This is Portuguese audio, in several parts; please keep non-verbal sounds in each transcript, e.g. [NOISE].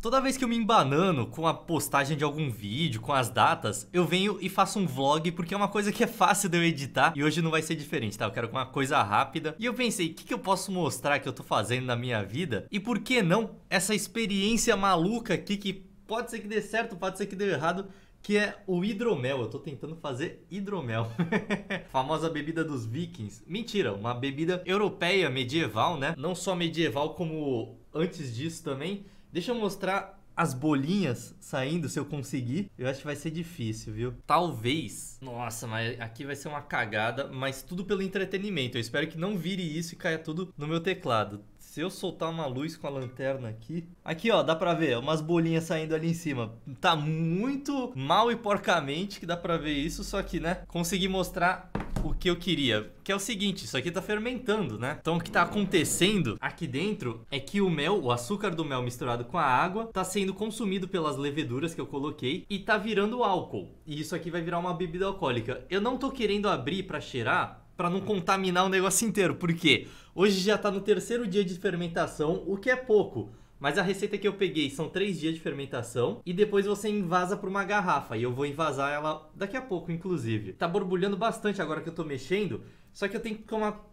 Toda vez que eu me embanano com a postagem de algum vídeo, com as datas, eu venho e faço um vlog porque é uma coisa que é fácil de eu editar e hoje não vai ser diferente, tá? Eu quero uma coisa rápida. E eu pensei, o que, que eu posso mostrar que eu tô fazendo na minha vida? E por que não essa experiência maluca aqui que pode ser que dê certo, pode ser que dê errado, que é o hidromel. Eu tô tentando fazer hidromel. [LAUGHS] Famosa bebida dos vikings. Mentira, uma bebida europeia medieval, né? Não só medieval como antes disso também. Deixa eu mostrar as bolinhas saindo, se eu conseguir. Eu acho que vai ser difícil, viu? Talvez. Nossa, mas aqui vai ser uma cagada, mas tudo pelo entretenimento. Eu espero que não vire isso e caia tudo no meu teclado. Se eu soltar uma luz com a lanterna aqui... Aqui, ó, dá pra ver umas bolinhas saindo ali em cima. Tá muito mal e porcamente que dá pra ver isso, só que, né, consegui mostrar o que eu queria, que é o seguinte, isso aqui tá fermentando, né? Então o que tá acontecendo aqui dentro é que o mel, o açúcar do mel misturado com a água, tá sendo consumido pelas leveduras que eu coloquei e tá virando álcool. E isso aqui vai virar uma bebida alcoólica. Eu não tô querendo abrir para cheirar, para não contaminar o negócio inteiro, porque hoje já tá no terceiro dia de fermentação, o que é pouco. Mas a receita que eu peguei são três dias de fermentação e depois você envasa para uma garrafa. E eu vou envasar ela daqui a pouco, inclusive. Tá borbulhando bastante agora que eu tô mexendo, só que eu tenho que tomar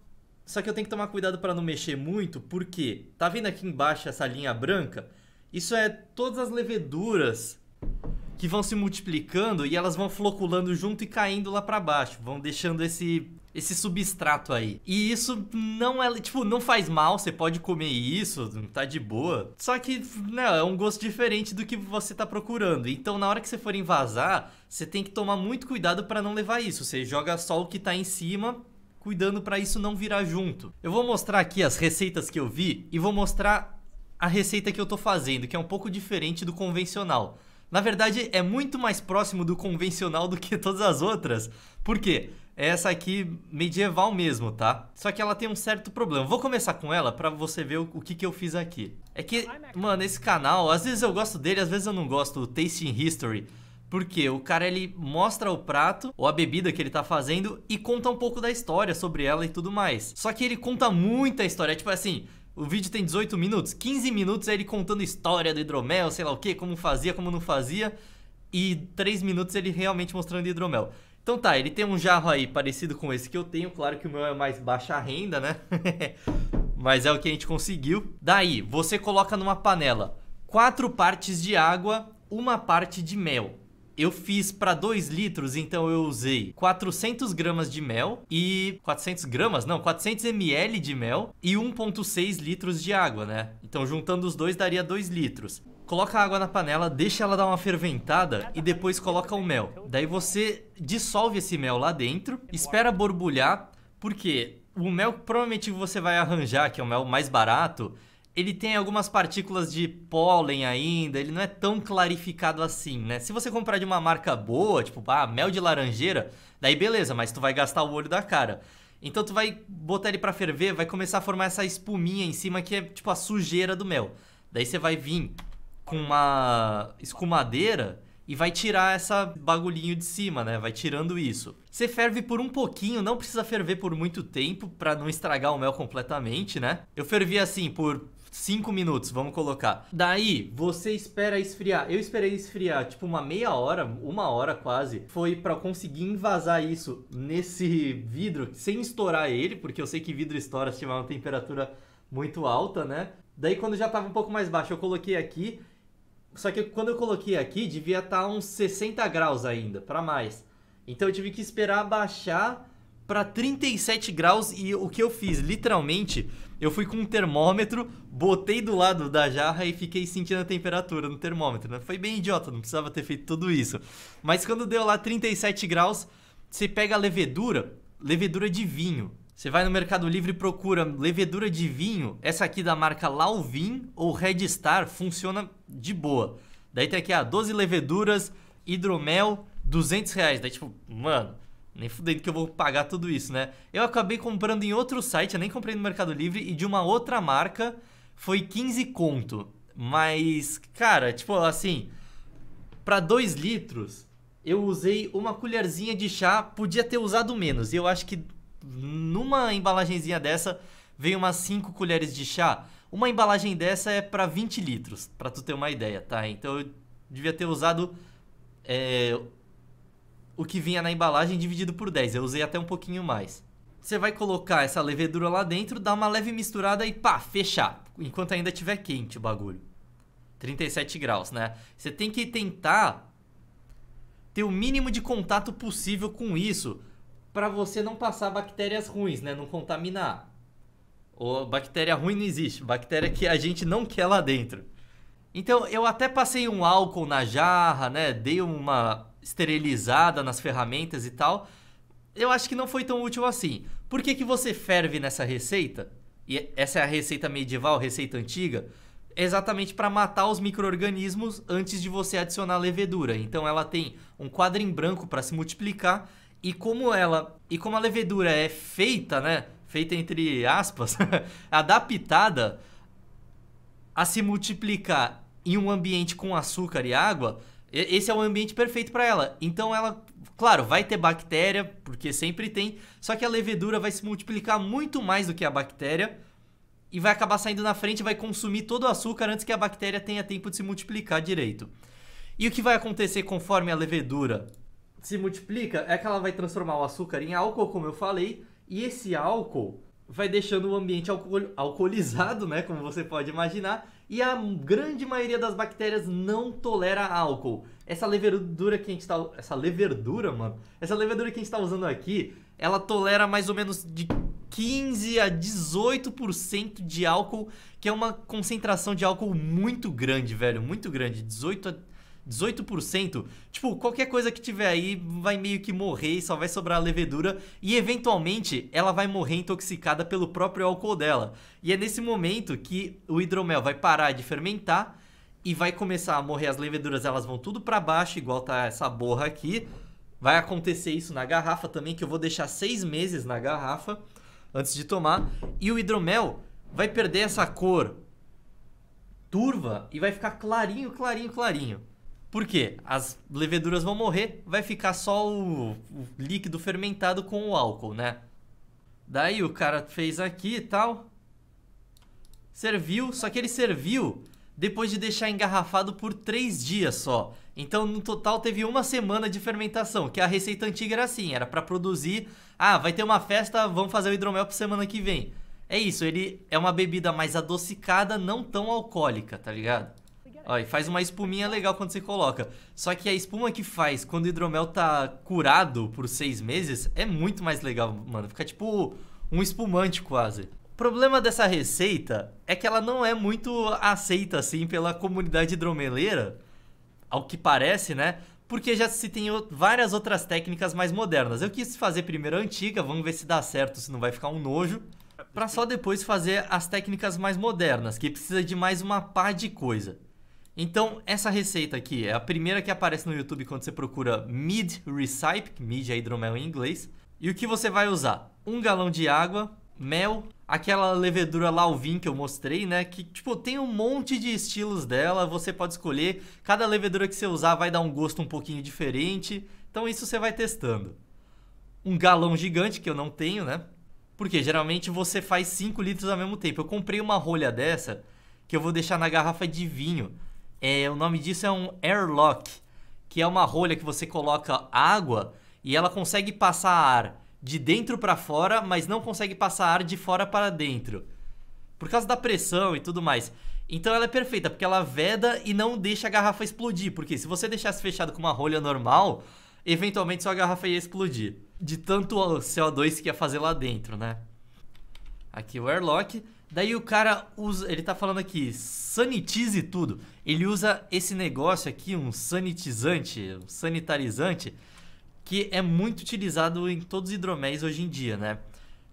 só que eu tenho que tomar cuidado para não mexer muito, porque tá vendo aqui embaixo essa linha branca? Isso é todas as leveduras que vão se multiplicando e elas vão floculando junto e caindo lá para baixo, vão deixando esse esse substrato aí. E isso não é, tipo, não faz mal, você pode comer isso, tá de boa. Só que, né, é um gosto diferente do que você tá procurando. Então, na hora que você for invasar, você tem que tomar muito cuidado para não levar isso. Você joga só o que tá em cima, cuidando para isso não virar junto. Eu vou mostrar aqui as receitas que eu vi e vou mostrar a receita que eu tô fazendo, que é um pouco diferente do convencional. Na verdade, é muito mais próximo do convencional do que todas as outras. Por quê? É essa aqui medieval mesmo, tá? Só que ela tem um certo problema. Vou começar com ela pra você ver o, que, que eu fiz aqui. É que, mano, esse canal, às vezes eu gosto dele, às vezes eu não gosto, do Tasting History. Porque o cara ele mostra o prato ou a bebida que ele tá fazendo e conta um pouco da história sobre ela e tudo mais. Só que ele conta muita história, é tipo assim, o vídeo tem 18 minutos, 15 minutos é ele contando história do hidromel, sei lá o que, como fazia, como não fazia, e 3 minutos ele realmente mostrando hidromel. Então tá, ele tem um jarro aí parecido com esse que eu tenho, claro que o meu é mais baixa renda, né? [LAUGHS] Mas é o que a gente conseguiu. Daí, você coloca numa panela quatro partes de água, uma parte de mel. Eu fiz para 2 litros, então eu usei 400 gramas de mel e 400 gramas, não, 400 ml de mel e 1.6 litros de água, né? Então juntando os dois daria 2 litros. Coloca a água na panela, deixa ela dar uma ferventada e depois coloca o mel. Daí você dissolve esse mel lá dentro, espera borbulhar, porque o mel que provavelmente você vai arranjar, que é o mel mais barato, ele tem algumas partículas de pólen ainda, ele não é tão clarificado assim, né? Se você comprar de uma marca boa, tipo, ah, mel de laranjeira, daí beleza, mas tu vai gastar o olho da cara. Então tu vai botar ele para ferver, vai começar a formar essa espuminha em cima que é tipo a sujeira do mel. Daí você vai vir com uma escumadeira e vai tirar essa bagulhinho de cima, né? Vai tirando isso. Você ferve por um pouquinho, não precisa ferver por muito tempo para não estragar o mel completamente, né? Eu fervi assim por 5 minutos, vamos colocar. Daí, você espera esfriar. Eu esperei esfriar, tipo, uma meia hora, uma hora quase. Foi para conseguir invasar isso nesse vidro, sem estourar ele, porque eu sei que vidro estoura se tiver uma temperatura muito alta, né? Daí, quando já tava um pouco mais baixo, eu coloquei aqui. Só que quando eu coloquei aqui, devia estar tá uns 60 graus ainda, para mais. Então eu tive que esperar baixar para 37 graus e o que eu fiz, literalmente, eu fui com um termômetro, botei do lado da jarra e fiquei sentindo a temperatura no termômetro. Né? Foi bem idiota, não precisava ter feito tudo isso. Mas quando deu lá 37 graus, você pega a levedura, levedura de vinho. Você vai no Mercado Livre e procura levedura de vinho, essa aqui da marca Lauvin ou Red Star, funciona de boa. Daí tem aqui, a ah, 12 leveduras, hidromel, 200 reais. Daí tipo, mano, nem fudendo que eu vou pagar tudo isso, né? Eu acabei comprando em outro site, eu nem comprei no Mercado Livre, e de uma outra marca foi 15 conto. Mas, cara, tipo assim, para 2 litros, eu usei uma colherzinha de chá, podia ter usado menos. E eu acho que numa embalagenzinha dessa veio umas 5 colheres de chá. Uma embalagem dessa é para 20 litros, para tu ter uma ideia, tá? Então eu devia ter usado é, o que vinha na embalagem dividido por 10. Eu usei até um pouquinho mais. Você vai colocar essa levedura lá dentro, dar uma leve misturada e pá, fechar. Enquanto ainda estiver quente o bagulho. 37 graus, né? Você tem que tentar ter o mínimo de contato possível com isso para você não passar bactérias ruins, né? Não contaminar. Ou bactéria ruim não existe, bactéria que a gente não quer lá dentro. Então eu até passei um álcool na jarra, né? Dei uma esterilizada nas ferramentas e tal, eu acho que não foi tão útil assim. Por que, que você ferve nessa receita? E essa é a receita medieval, receita antiga, exatamente para matar os micro-organismos antes de você adicionar levedura. Então ela tem um quadro em branco para se multiplicar e como ela e como a levedura é feita, né, feita entre aspas, [LAUGHS] adaptada a se multiplicar em um ambiente com açúcar e água, esse é o ambiente perfeito para ela. Então ela, claro, vai ter bactéria, porque sempre tem, só que a levedura vai se multiplicar muito mais do que a bactéria e vai acabar saindo na frente e vai consumir todo o açúcar antes que a bactéria tenha tempo de se multiplicar direito. E o que vai acontecer conforme a levedura se multiplica é que ela vai transformar o açúcar em álcool, como eu falei, e esse álcool vai deixando o ambiente alcool alcoolizado, né, como você pode imaginar, e a grande maioria das bactérias não tolera álcool. Essa levedura que a gente está essa levedura, mano. Essa levedura que a gente está usando aqui, ela tolera mais ou menos de 15 a 18% de álcool, que é uma concentração de álcool muito grande, velho, muito grande, 18 a 18%. Tipo, qualquer coisa que tiver aí vai meio que morrer e só vai sobrar a levedura. E eventualmente ela vai morrer intoxicada pelo próprio álcool dela. E é nesse momento que o hidromel vai parar de fermentar e vai começar a morrer as leveduras, elas vão tudo para baixo, igual tá essa borra aqui. Vai acontecer isso na garrafa também, que eu vou deixar seis meses na garrafa antes de tomar. E o hidromel vai perder essa cor turva e vai ficar clarinho, clarinho, clarinho. Por quê? As leveduras vão morrer, vai ficar só o, o líquido fermentado com o álcool, né? Daí o cara fez aqui e tal. Serviu, só que ele serviu depois de deixar engarrafado por três dias só. Então, no total, teve uma semana de fermentação, que a receita antiga era assim, era para produzir... Ah, vai ter uma festa, vamos fazer o hidromel para semana que vem. É isso, ele é uma bebida mais adocicada, não tão alcoólica, tá ligado? e faz uma espuminha legal quando você coloca. Só que a espuma que faz quando o hidromel tá curado por seis meses é muito mais legal, mano. Fica tipo um espumante quase. O problema dessa receita é que ela não é muito aceita assim pela comunidade hidromeleira, ao que parece, né? Porque já se tem várias outras técnicas mais modernas. Eu quis fazer primeiro a antiga, vamos ver se dá certo, se não vai ficar um nojo para só depois fazer as técnicas mais modernas, que precisa de mais uma pá de coisa. Então, essa receita aqui é a primeira que aparece no YouTube quando você procura Mid Recipe, Mid é hidromel em inglês. E o que você vai usar? Um galão de água, mel, aquela levedura Lauvin que eu mostrei, né? Que, tipo, tem um monte de estilos dela, você pode escolher. Cada levedura que você usar vai dar um gosto um pouquinho diferente. Então, isso você vai testando. Um galão gigante, que eu não tenho, né? Porque geralmente você faz 5 litros ao mesmo tempo. Eu comprei uma rolha dessa que eu vou deixar na garrafa de vinho. É, o nome disso é um airlock, que é uma rolha que você coloca água e ela consegue passar ar de dentro para fora, mas não consegue passar ar de fora para dentro. Por causa da pressão e tudo mais. Então ela é perfeita, porque ela veda e não deixa a garrafa explodir. Porque se você deixasse fechado com uma rolha normal, eventualmente sua garrafa ia explodir. De tanto CO2 que ia fazer lá dentro, né? Aqui o airlock. Daí o cara usa, ele tá falando aqui, sanitize tudo. Ele usa esse negócio aqui, um sanitizante, um sanitarizante, que é muito utilizado em todos os hidroméis hoje em dia, né?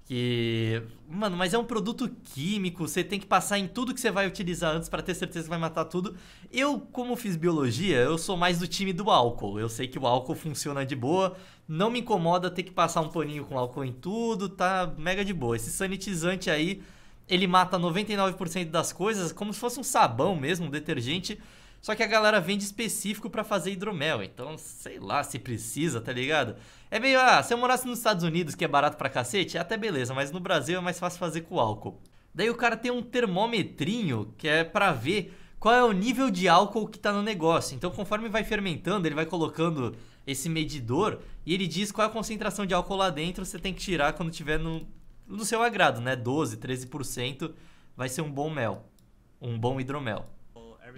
Que. Mano, mas é um produto químico, você tem que passar em tudo que você vai utilizar antes para ter certeza que vai matar tudo. Eu, como fiz biologia, eu sou mais do time do álcool. Eu sei que o álcool funciona de boa, não me incomoda ter que passar um paninho com álcool em tudo, tá mega de boa. Esse sanitizante aí, ele mata 99% das coisas, como se fosse um sabão mesmo, um detergente. Só que a galera vende específico para fazer hidromel, então sei lá se precisa, tá ligado? É meio, ah, se eu morasse nos Estados Unidos, que é barato pra cacete, é até beleza, mas no Brasil é mais fácil fazer com álcool. Daí o cara tem um termometrinho que é para ver qual é o nível de álcool que tá no negócio. Então, conforme vai fermentando, ele vai colocando esse medidor e ele diz qual é a concentração de álcool lá dentro, você tem que tirar quando tiver no, no seu agrado, né? 12, 13% vai ser um bom mel, um bom hidromel.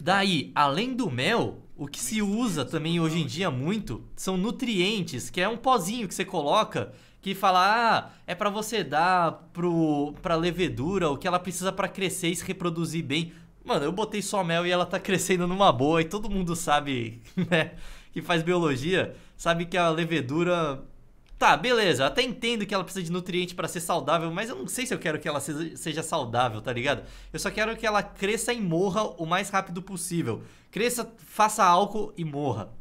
Daí, além do mel, o que se usa também hoje em dia muito são nutrientes, que é um pozinho que você coloca que fala, ah, é para você dar pro, pra levedura o que ela precisa para crescer e se reproduzir bem. Mano, eu botei só mel e ela tá [LAUGHS] crescendo numa boa e todo mundo sabe, [LAUGHS] né, que faz biologia, sabe que a levedura Tá, beleza, até entendo que ela precisa de nutriente para ser saudável, mas eu não sei se eu quero que ela seja saudável, tá ligado? Eu só quero que ela cresça e morra o mais rápido possível. Cresça, faça álcool e morra.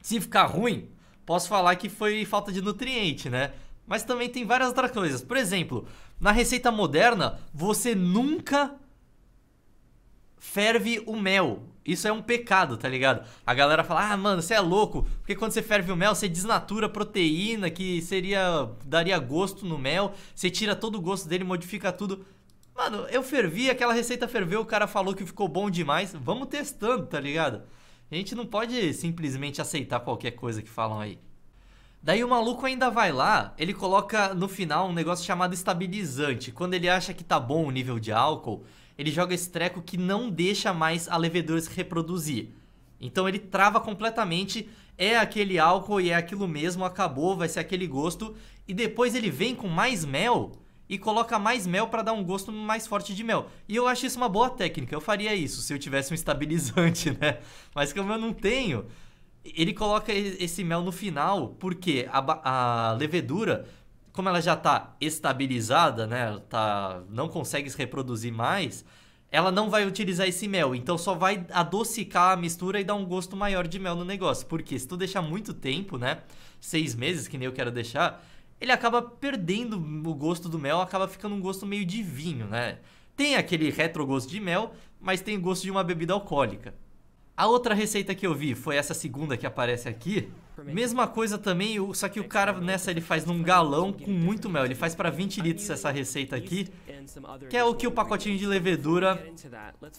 Se ficar ruim, posso falar que foi falta de nutriente, né? Mas também tem várias outras coisas. Por exemplo, na receita moderna, você nunca ferve o mel. Isso é um pecado, tá ligado? A galera fala, ah, mano, você é louco, porque quando você ferve o mel, você desnatura a proteína que seria. daria gosto no mel, você tira todo o gosto dele, modifica tudo. Mano, eu fervi, aquela receita ferveu, o cara falou que ficou bom demais. Vamos testando, tá ligado? A gente não pode simplesmente aceitar qualquer coisa que falam aí. Daí o maluco ainda vai lá, ele coloca no final um negócio chamado estabilizante. Quando ele acha que tá bom o nível de álcool, ele joga esse treco que não deixa mais a levedura se reproduzir. Então ele trava completamente, é aquele álcool e é aquilo mesmo, acabou, vai ser aquele gosto. E depois ele vem com mais mel e coloca mais mel para dar um gosto mais forte de mel. E eu acho isso uma boa técnica, eu faria isso se eu tivesse um estabilizante, [LAUGHS] né? Mas como eu não tenho, ele coloca esse mel no final porque a, a levedura como ela já está estabilizada, né? Tá, não consegue se reproduzir mais, ela não vai utilizar esse mel. Então só vai adocicar a mistura e dar um gosto maior de mel no negócio. Porque se tu deixar muito tempo, né? Seis meses, que nem eu quero deixar, ele acaba perdendo o gosto do mel, acaba ficando um gosto meio de vinho, né? Tem aquele retrogosto de mel, mas tem o gosto de uma bebida alcoólica. A outra receita que eu vi foi essa segunda que aparece aqui, Mesma coisa também, só que o é cara nessa ele faz num galão com muito mel. Ele faz para 20 litros essa receita aqui, que é o que o pacotinho de levedura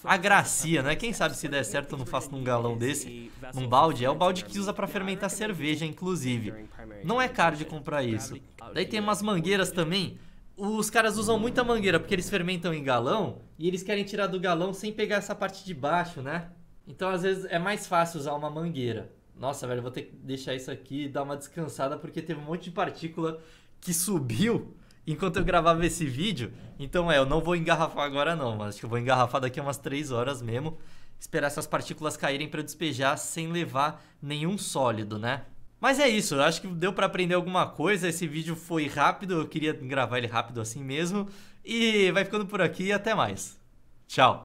agracia, né? Quem sabe se der certo eu não faço num galão desse, num balde. É o balde que usa para fermentar cerveja, inclusive. Não é caro de comprar isso. Daí tem umas mangueiras também. Os caras usam muita mangueira porque eles fermentam em galão e eles querem tirar do galão sem pegar essa parte de baixo, né? Então às vezes é mais fácil usar uma mangueira. Nossa, velho, vou ter que deixar isso aqui e dar uma descansada porque teve um monte de partícula que subiu enquanto eu gravava esse vídeo. Então é, eu não vou engarrafar agora não, mas acho que eu vou engarrafar daqui umas 3 horas mesmo. Esperar essas partículas caírem para despejar sem levar nenhum sólido, né? Mas é isso, eu acho que deu para aprender alguma coisa. Esse vídeo foi rápido, eu queria gravar ele rápido assim mesmo. E vai ficando por aqui e até mais. Tchau!